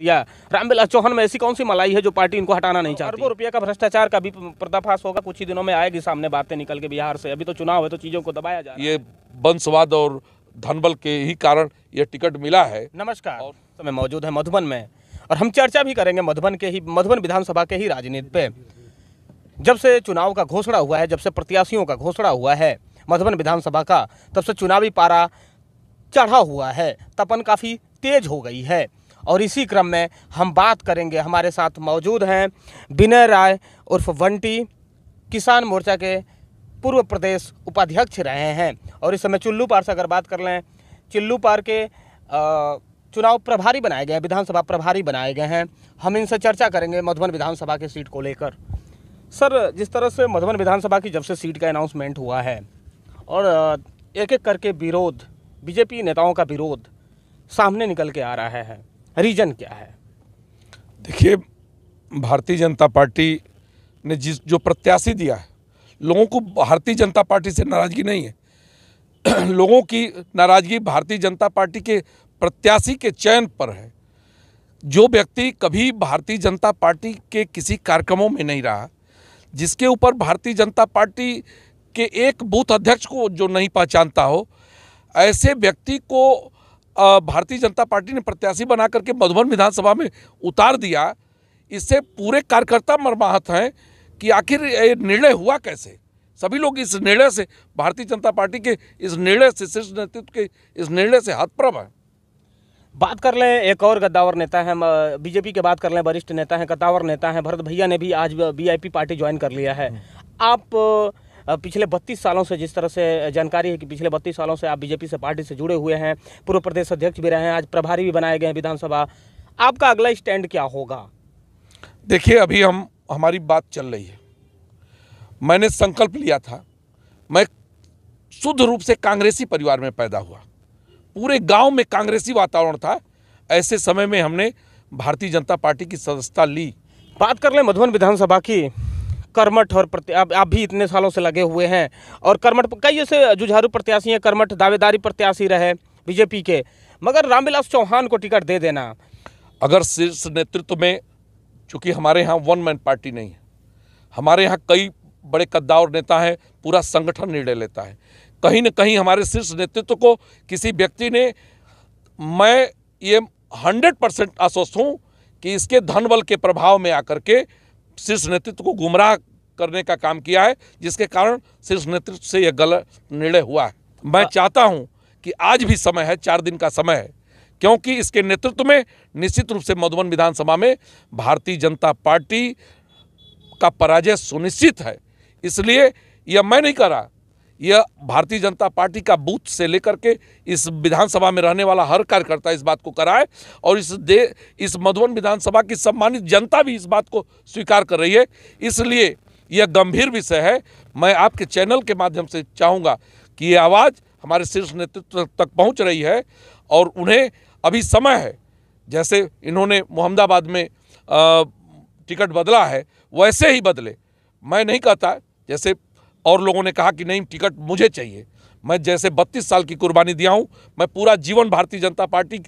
दिया रामविलास चौहान में ऐसी कौन सी मलाई है जो पार्टी इनको हटाना नहीं चाहती अरबों रुपये का भ्रष्टाचार का भी पर्दाफाश होगा कुछ ही दिनों में आएगी सामने बातें निकल के बिहार से अभी तो चुनाव है तो चीज़ों को दबाया जाए ये वंशवाद और धनबल के ही कारण ये टिकट मिला है नमस्कार तो मैं मौजूद है मधुबन में और हम चर्चा भी करेंगे मधुबन के ही मधुबन विधानसभा के ही राजनीति पे जब से चुनाव का घोषणा हुआ है जब से प्रत्याशियों का घोषणा हुआ है मधुबन विधानसभा का तब से चुनावी पारा चढ़ा हुआ है तपन काफ़ी तेज हो गई है और इसी क्रम में हम बात करेंगे हमारे साथ मौजूद हैं विनय राय उर्फ वंटी किसान मोर्चा के पूर्व प्रदेश उपाध्यक्ष रहे हैं और इस समय चुल्लू पार से अगर बात कर लें चुल्लू पार के आ, चुनाव प्रभारी बनाए गए हैं विधानसभा प्रभारी बनाए गए हैं हम इनसे चर्चा करेंगे मधुबन विधानसभा के सीट को लेकर सर जिस तरह से मधुबन विधानसभा की जब से सीट का अनाउंसमेंट हुआ है और एक एक करके विरोध बीजेपी नेताओं का विरोध सामने निकल के आ रहा है रीज़न क्या है देखिए भारतीय जनता पार्टी ने जिस जो प्रत्याशी दिया है लोगों को भारतीय जनता पार्टी से नाराज़गी नहीं है लोगों की नाराज़गी भारतीय जनता पार्टी के प्रत्याशी के चयन पर है जो व्यक्ति कभी भारतीय जनता पार्टी के किसी कार्यक्रमों में नहीं रहा जिसके ऊपर भारतीय जनता पार्टी के एक बूथ अध्यक्ष को जो नहीं पहचानता हो ऐसे व्यक्ति को भारतीय जनता पार्टी ने प्रत्याशी बना करके मधुबन विधानसभा में उतार दिया इससे पूरे कार्यकर्ता मरमाहत हैं कि आखिर ये निर्णय हुआ कैसे सभी लोग इस निर्णय से भारतीय जनता पार्टी के इस निर्णय से शीर्ष नेतृत्व के इस निर्णय से हतप्रभ हैं बात कर लें एक और गद्दावर नेता हैं बीजेपी के बात कर लें वरिष्ठ नेता हैं कद्दावर नेता हैं भरत भैया ने भी आज वीआईपी पार्टी ज्वाइन कर लिया है हम्म। आप पिछले बत्तीस सालों से जिस तरह से जानकारी है कि पिछले बत्तीस सालों से आप बीजेपी से पार्टी से जुड़े हुए हैं पूर्व प्रदेश अध्यक्ष भी रहे हैं आज प्रभारी भी बनाए गए हैं विधानसभा आपका अगला स्टैंड क्या होगा देखिए अभी हम हमारी बात चल रही है मैंने संकल्प लिया था मैं शुद्ध रूप से कांग्रेसी परिवार में पैदा हुआ पूरे गांव में कांग्रेसी वातावरण था ऐसे समय में हमने भारतीय जनता पार्टी की सदस्यता ली बात कर लें मधुबन विधानसभा की कर्मठ और प्रति आप, भी इतने सालों से लगे हुए हैं और कर्मठ कई ऐसे जुझारू प्रत्याशी हैं कर्मठ दावेदारी प्रत्याशी रहे बीजेपी के मगर रामविलास चौहान को टिकट दे देना अगर शीर्ष नेतृत्व में चूँकि हमारे यहाँ वन मैन पार्टी नहीं है हमारे यहाँ कई बड़े कद्दावर नेता हैं पूरा संगठन निर्णय लेता है कहीं ना कहीं हमारे शीर्ष नेतृत्व को किसी व्यक्ति ने मैं ये हंड्रेड परसेंट आश्वस्त हूँ कि इसके धन बल के प्रभाव में आकर के शीर्ष नेतृत्व को गुमराह करने का काम किया है जिसके कारण शीर्ष नेतृत्व से यह गलत निर्णय हुआ है मैं हाँ। चाहता हूँ कि आज भी समय है चार दिन का समय है क्योंकि इसके नेतृत्व में निश्चित रूप से मधुबन विधानसभा में भारतीय जनता पार्टी का पराजय सुनिश्चित है इसलिए यह मैं नहीं कर रहा यह भारतीय जनता पार्टी का बूथ से लेकर के इस विधानसभा में रहने वाला हर कार्यकर्ता इस बात को कराए और इस दे इस मधुबन विधानसभा की सम्मानित जनता भी इस बात को स्वीकार कर रही है इसलिए यह गंभीर विषय है मैं आपके चैनल के माध्यम से चाहूँगा कि ये आवाज़ हमारे शीर्ष नेतृत्व तक पहुँच रही है और उन्हें अभी समय है जैसे इन्होंने मोहम्मदाबाद में टिकट बदला है वैसे ही बदले मैं नहीं कहता जैसे और लोगों ने कहा कि नहीं टिकट मुझे चाहिए मैं जैसे 32 साल की कुर्बानी दिया हूँ मैं पूरा जीवन भारतीय जनता पार्टी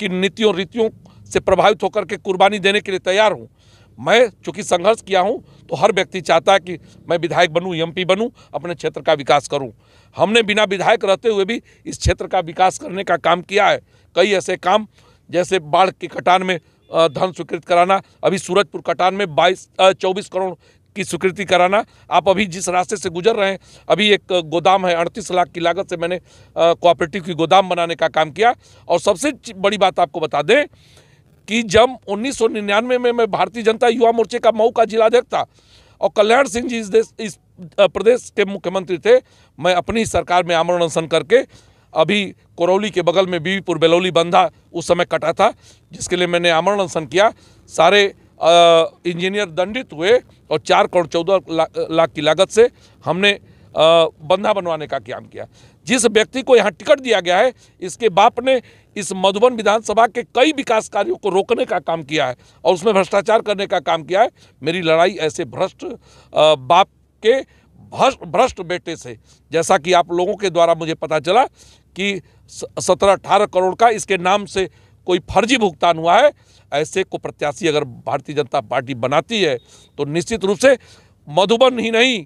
की नीतियों रीतियों से प्रभावित होकर के कुर्बानी देने के लिए तैयार हूँ मैं चूंकि संघर्ष किया हूँ तो हर व्यक्ति चाहता है कि मैं विधायक बनूँ एमपी बनूँ अपने क्षेत्र का विकास करूँ हमने बिना विधायक रहते हुए भी इस क्षेत्र का विकास करने का काम किया है कई ऐसे काम जैसे बाढ़ की कटान में धन स्वीकृत कराना अभी सूरजपुर कटान में बाईस चौबीस करोड़ की स्वीकृति कराना आप अभी जिस रास्ते से गुजर रहे हैं अभी एक गोदाम है अड़तीस लाख की लागत से मैंने कोऑपरेटिव की गोदाम बनाने का काम किया और सबसे बड़ी बात आपको बता दें कि जब उन्नीस में मैं भारतीय जनता युवा मोर्चे का मऊ का जिलाध्यक्ष था और कल्याण सिंह जी इस देश इस प्रदेश के मुख्यमंत्री थे मैं अपनी सरकार में आमरण अनशन करके अभी करौली के बगल में बीवीपुर बेलौली बंधा उस समय कटा था जिसके लिए मैंने आमरण अनशन किया सारे इंजीनियर दंडित हुए और चार करोड़ चौदह लाख ला की लागत से हमने बंधा बनवाने का काम किया जिस व्यक्ति को यहाँ टिकट दिया गया है इसके बाप ने इस मधुबन विधानसभा के कई विकास कार्यों को रोकने का काम किया है और उसमें भ्रष्टाचार करने का काम किया है मेरी लड़ाई ऐसे भ्रष्ट बाप के भ्रष्ट भ्रष्ट बेटे से जैसा कि आप लोगों के द्वारा मुझे पता चला कि सत्रह अठारह करोड़ का इसके नाम से कोई फर्जी भुगतान हुआ है ऐसे को प्रत्याशी अगर भारतीय जनता पार्टी बनाती है तो निश्चित रूप से मधुबन ही नहीं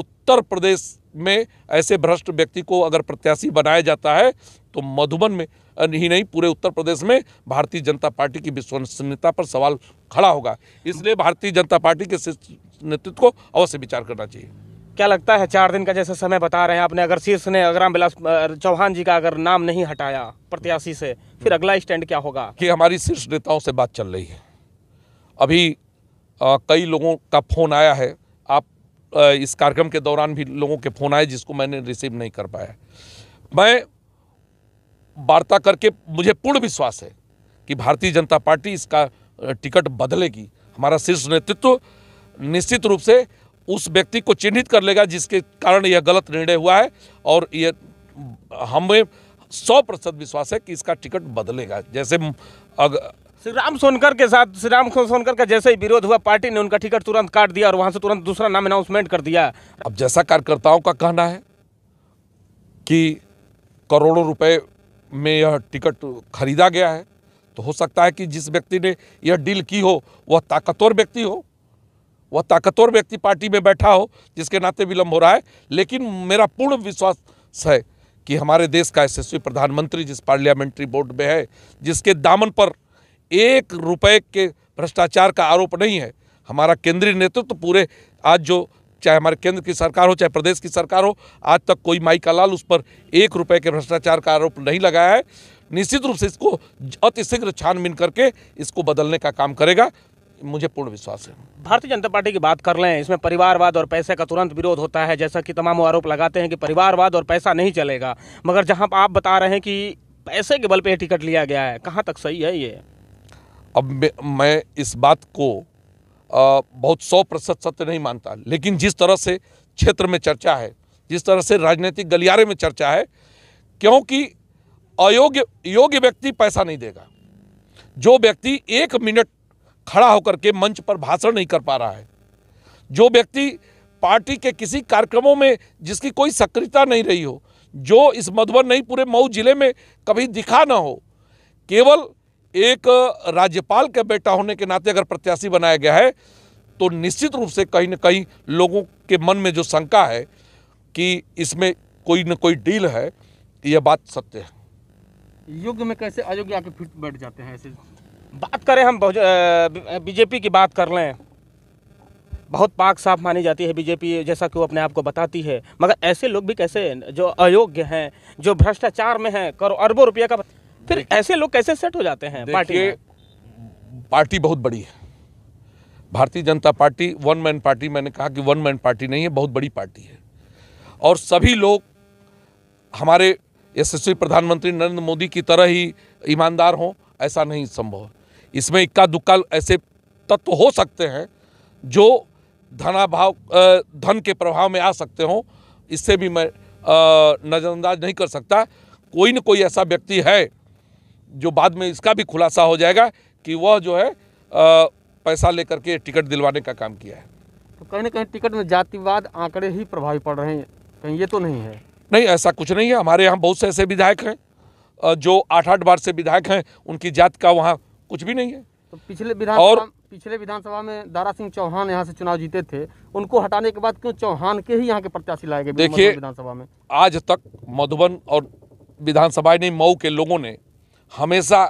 उत्तर प्रदेश में ऐसे भ्रष्ट व्यक्ति को अगर प्रत्याशी बनाया जाता है तो मधुबन में ही नहीं पूरे उत्तर प्रदेश में भारतीय जनता पार्टी की विश्वसनीयता पर सवाल खड़ा होगा इसलिए भारतीय जनता पार्टी के नेतृत्व को अवश्य विचार करना चाहिए क्या लगता है चार दिन का जैसे समय बता रहे हैं आपने अगर शीर्ष ने अगराम बिलास चौहान जी का अगर नाम नहीं हटाया प्रत्याशी से फिर अगला स्टैंड क्या होगा कि हमारी शीर्ष नेताओं से बात चल रही है अभी आ, कई लोगों का फ़ोन आया है आप आ, इस कार्यक्रम के दौरान भी लोगों के फ़ोन आए जिसको मैंने रिसीव नहीं कर पाया मैं वार्ता करके मुझे पूर्ण विश्वास है कि भारतीय जनता पार्टी इसका टिकट बदलेगी हमारा शीर्ष नेतृत्व निश्चित रूप से उस व्यक्ति को चिन्हित कर लेगा जिसके कारण यह गलत निर्णय हुआ है और ये हमें सौ प्रतिशत विश्वास है कि इसका टिकट बदलेगा जैसे अग... श्री राम सोनकर के साथ श्री राम सोनकर का जैसे ही विरोध हुआ पार्टी ने उनका टिकट तुरंत काट दिया और वहां से तुरंत दूसरा नाम अनाउंसमेंट कर दिया अब जैसा कार्यकर्ताओं का कहना है कि करोड़ों रुपए में यह टिकट खरीदा गया है तो हो सकता है कि जिस व्यक्ति ने यह डील की हो वह ताकतवर व्यक्ति हो वह ताकतवर व्यक्ति पार्टी में बैठा हो जिसके नाते विलम्ब हो रहा है लेकिन मेरा पूर्ण विश्वास है कि हमारे देश का यशस्वी प्रधानमंत्री जिस पार्लियामेंट्री बोर्ड में है जिसके दामन पर एक रुपए के भ्रष्टाचार का आरोप नहीं है हमारा केंद्रीय नेतृत्व तो पूरे आज जो चाहे हमारे केंद्र की सरकार हो चाहे प्रदेश की सरकार हो आज तक कोई माई का लाल उस पर एक रुपए के भ्रष्टाचार का आरोप नहीं लगाया है निश्चित रूप से इसको अतिशीघ्र छानबीन करके इसको बदलने का काम करेगा मुझे पूर्ण विश्वास है भारतीय जनता पार्टी की बात कर लें इसमें परिवारवाद और पैसे का तुरंत विरोध होता है जैसा कि तमाम आरोप लगाते हैं कि परिवारवाद और पैसा नहीं चलेगा मगर जहां आप बता रहे हैं कि पैसे के बल पर टिकट लिया गया है कहां तक सही है ये अब मैं इस बात को आ, बहुत सौ प्रतिशत सत्य नहीं मानता लेकिन जिस तरह से क्षेत्र में चर्चा है जिस तरह से राजनीतिक गलियारे में चर्चा है क्योंकि अयोग्य योग्य व्यक्ति पैसा नहीं देगा जो व्यक्ति एक मिनट खड़ा होकर के मंच पर भाषण नहीं कर पा रहा है जो व्यक्ति पार्टी के किसी कार्यक्रमों में जिसकी कोई सक्रियता नहीं रही हो जो इस मधुबन नहीं पूरे मऊ जिले में कभी दिखा ना हो केवल एक राज्यपाल के बेटा होने के नाते अगर प्रत्याशी बनाया गया है तो निश्चित रूप से कहीं ना कहीं लोगों के मन में जो शंका है कि इसमें कोई ना कोई डील है यह बात सत्य है युग में कैसे अयोग्य आके फिर बैठ जाते हैं ऐसे बात करें हम बीजेपी की बात कर लें बहुत पाक साफ मानी जाती है बीजेपी जैसा कि वो अपने आप को बताती है मगर ऐसे लोग भी कैसे जो अयोग्य हैं जो भ्रष्टाचार में हैं करो अरबों रुपया का फिर ऐसे लोग कैसे सेट हो जाते हैं पार्टी पार्टी बहुत बड़ी है भारतीय जनता पार्टी वन मैन पार्टी मैंने कहा कि वन मैन पार्टी नहीं है बहुत बड़ी पार्टी है और सभी लोग हमारे यशस्वी प्रधानमंत्री नरेंद्र मोदी की तरह ही ईमानदार हों ऐसा नहीं संभव है इसमें इक्का दुक्का ऐसे तत्व हो सकते हैं जो धनाभाव धन के प्रभाव में आ सकते हों इससे भी मैं नज़रअंदाज नहीं कर सकता कोई न कोई ऐसा व्यक्ति है जो बाद में इसका भी खुलासा हो जाएगा कि वह जो है आ, पैसा लेकर के टिकट दिलवाने का काम किया है तो कहीं ना कहीं टिकट में जातिवाद आंकड़े ही प्रभावी पड़ रहे हैं कहीं ये तो नहीं है नहीं ऐसा कुछ नहीं है हमारे यहाँ बहुत से ऐसे विधायक हैं जो आठ आठ बार से विधायक हैं उनकी जात का वहाँ कुछ भी नहीं है तो पिछले विधान और पिछले विधानसभा में दारा सिंह चौहान यहाँ से चुनाव जीते थे उनको हटाने के बाद क्यों चौहान के ही यहाँ के प्रत्याशी लाए गए देखिए विधानसभा में आज तक मधुबन और विधानसभा नहीं मऊ के लोगों ने हमेशा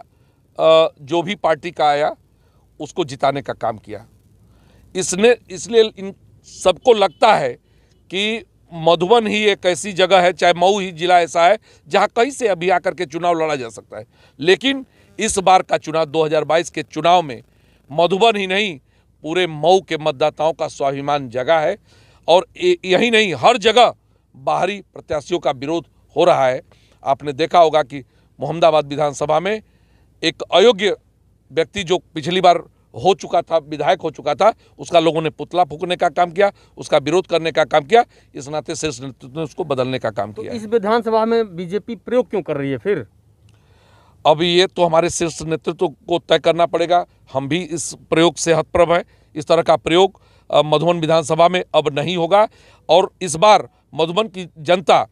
जो भी पार्टी का आया उसको जिताने का काम किया इसने इसलिए इन सबको लगता है कि मधुबन ही एक ऐसी जगह है चाहे मऊ ही जिला ऐसा है जहाँ कहीं से अभी आकर के चुनाव लड़ा जा सकता है लेकिन इस बार का चुनाव 2022 के चुनाव में मधुबन ही नहीं पूरे मऊ के मतदाताओं का स्वाभिमान जगा है और यही नहीं हर जगह बाहरी प्रत्याशियों का विरोध हो रहा है आपने देखा होगा कि मोहम्मदाबाद विधानसभा में एक अयोग्य व्यक्ति जो पिछली बार हो चुका था विधायक हो चुका था उसका लोगों ने पुतला फूकने का काम किया उसका विरोध करने का काम किया इस नाते शीर्ष नेतृत्व ने उसको बदलने का काम तो किया इस विधानसभा में बीजेपी प्रयोग क्यों कर रही है फिर अब ये तो हमारे शीर्ष नेतृत्व को तय करना पड़ेगा हम भी इस प्रयोग से हतप्रभ हैं इस तरह का प्रयोग मधुबन विधानसभा में अब नहीं होगा और इस बार मधुबन की जनता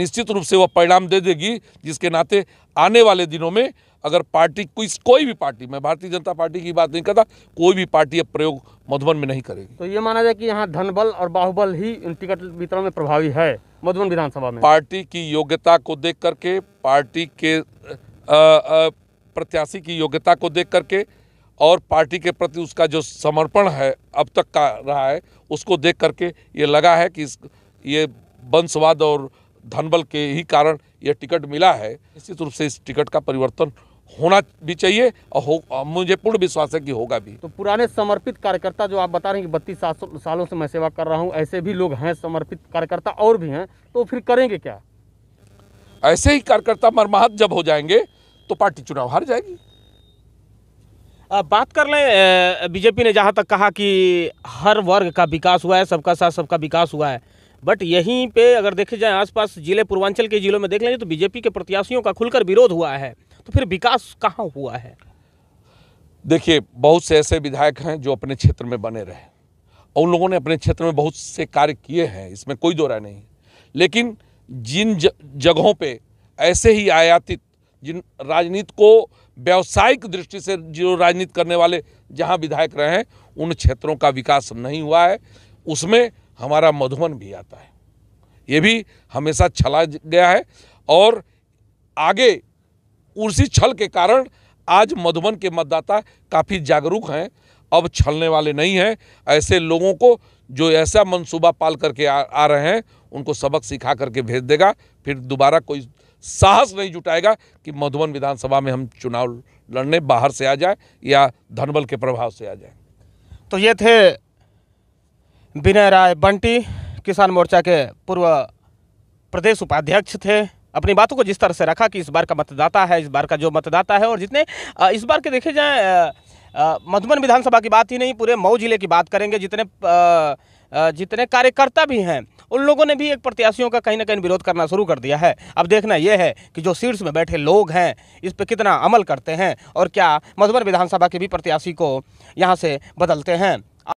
निश्चित रूप से वह परिणाम दे देगी जिसके नाते आने वाले दिनों में अगर पार्टी कोई कोई भी पार्टी मैं भारतीय जनता पार्टी की बात नहीं करता कोई भी पार्टी अब प्रयोग मधुबन में नहीं करेगी तो ये माना जाए कि यहाँ धनबल और बाहुबल ही टिकट वितरण में प्रभावी है मधुबन विधानसभा में पार्टी की योग्यता को देख करके पार्टी के प्रत्याशी की योग्यता को देख करके और पार्टी के प्रति उसका जो समर्पण है अब तक का रहा है उसको देख करके ये लगा है कि इस ये वंशवाद और धनबल के ही कारण ये टिकट मिला है निश्चित रूप से इस टिकट का परिवर्तन होना भी चाहिए और हो मुझे पूर्ण विश्वास है कि होगा भी तो पुराने समर्पित कार्यकर्ता जो आप बता रहे हैं कि बत्तीस सालों से मैं सेवा कर रहा हूँ ऐसे भी लोग हैं समर्पित कार्यकर्ता और भी हैं तो फिर करेंगे क्या ऐसे ही कार्यकर्ता मरमाहत जब हो जाएंगे तो पार्टी चुनाव हार जाएगी बात कर लें बीजेपी ने जहां तक कहा कि हर वर्ग का विकास हुआ है सबका साथ सबका विकास हुआ है बट यहीं पे अगर देखे जाए आसपास जिले पूर्वांचल के जिलों में देख लेंगे तो बीजेपी के प्रत्याशियों का खुलकर विरोध हुआ है तो फिर विकास कहाँ हुआ है देखिए बहुत से ऐसे विधायक हैं जो अपने क्षेत्र में बने रहे उन लोगों ने अपने क्षेत्र में बहुत से कार्य किए हैं इसमें कोई दो नहीं लेकिन जिन जगहों पर ऐसे ही आयातित जिन राजनीति को व्यावसायिक दृष्टि से जो राजनीति करने वाले जहाँ विधायक रहे हैं उन क्षेत्रों का विकास नहीं हुआ है उसमें हमारा मधुबन भी आता है ये भी हमेशा छला गया है और आगे उसी छल के कारण आज मधुबन के मतदाता काफ़ी जागरूक हैं अब छलने वाले नहीं हैं ऐसे लोगों को जो ऐसा मनसूबा पाल करके आ, आ रहे हैं उनको सबक सिखा करके भेज देगा फिर दोबारा कोई साहस नहीं जुटाएगा कि मधुबन विधानसभा में हम चुनाव लड़ने बाहर से आ जाए या धनबल के प्रभाव से आ जाए तो ये थे विनय राय बंटी किसान मोर्चा के पूर्व प्रदेश उपाध्यक्ष थे अपनी बातों को जिस तरह से रखा कि इस बार का मतदाता है इस बार का जो मतदाता है और जितने इस बार के देखे जाए मधुबन विधानसभा की बात ही नहीं पूरे मऊ जिले की बात करेंगे जितने जितने कार्यकर्ता भी हैं उन लोगों ने भी एक प्रत्याशियों का कहीं ना कहीं विरोध करना शुरू कर दिया है अब देखना यह है कि जो सीट्स में बैठे लोग हैं इस पर कितना अमल करते हैं और क्या मधुबन विधानसभा के भी प्रत्याशी को यहाँ से बदलते हैं